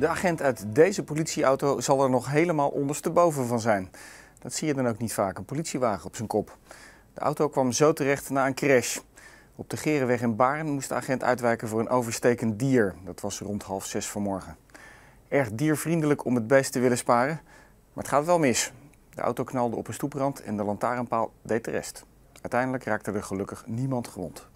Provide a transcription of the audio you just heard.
De agent uit deze politieauto zal er nog helemaal ondersteboven van zijn. Dat zie je dan ook niet vaak, een politiewagen op zijn kop. De auto kwam zo terecht na een crash. Op de Gerenweg in Baarn moest de agent uitwijken voor een overstekend dier. Dat was rond half zes vanmorgen. Erg diervriendelijk om het beest te willen sparen, maar het gaat wel mis. De auto knalde op een stoeprand en de lantaarnpaal deed de rest. Uiteindelijk raakte er gelukkig niemand gewond.